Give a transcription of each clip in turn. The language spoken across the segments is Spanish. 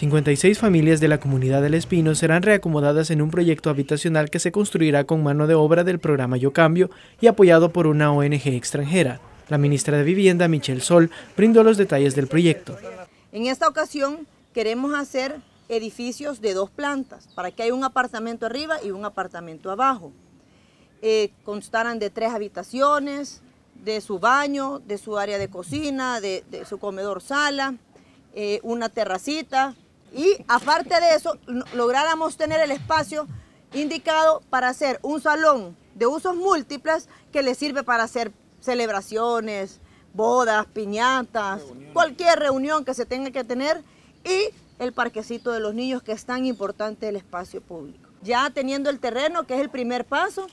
56 familias de la comunidad del Espino serán reacomodadas en un proyecto habitacional que se construirá con mano de obra del programa Yo Cambio y apoyado por una ONG extranjera. La ministra de Vivienda, Michelle Sol, brindó los detalles del proyecto. En esta ocasión queremos hacer edificios de dos plantas, para que haya un apartamento arriba y un apartamento abajo. Eh, constarán de tres habitaciones, de su baño, de su área de cocina, de, su comedor sala, eh, una terracita, y aparte de eso, lográramos tener el espacio indicado para hacer un salón de usos múltiples que le sirve para hacer celebraciones, bodas, piñatas, cualquier reunión que se tenga que tener y el parquecito de los niños que es tan importante el espacio público. Ya teniendo el terreno, que es el primer paso,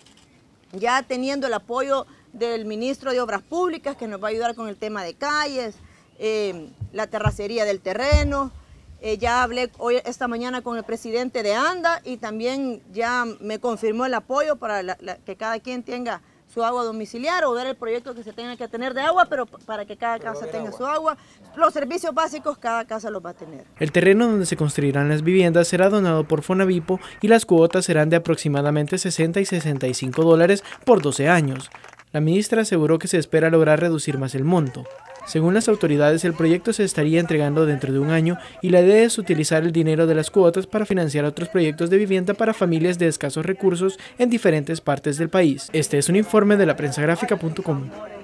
ya teniendo el apoyo del ministro de Obras Públicas que nos va a ayudar con el tema de calles, eh, la terracería del terreno, eh, ya hablé hoy esta mañana con el presidente de ANDA y también ya me confirmó el apoyo para que cada quien tenga su agua domiciliar o ver el proyecto que se tenga que tener de agua, pero para que cada casa tenga su agua. Los servicios básicos cada casa los va a tener. El terreno donde se construirán las viviendas será donado por Fonavipo y las cuotas serán de aproximadamente 60 y 65 dólares por 12 años. La ministra aseguró que se espera lograr reducir más el monto. Según las autoridades, el proyecto se estaría entregando dentro de un año y la idea es utilizar el dinero de las cuotas para financiar otros proyectos de vivienda para familias de escasos recursos en diferentes partes del país. Este es un informe de la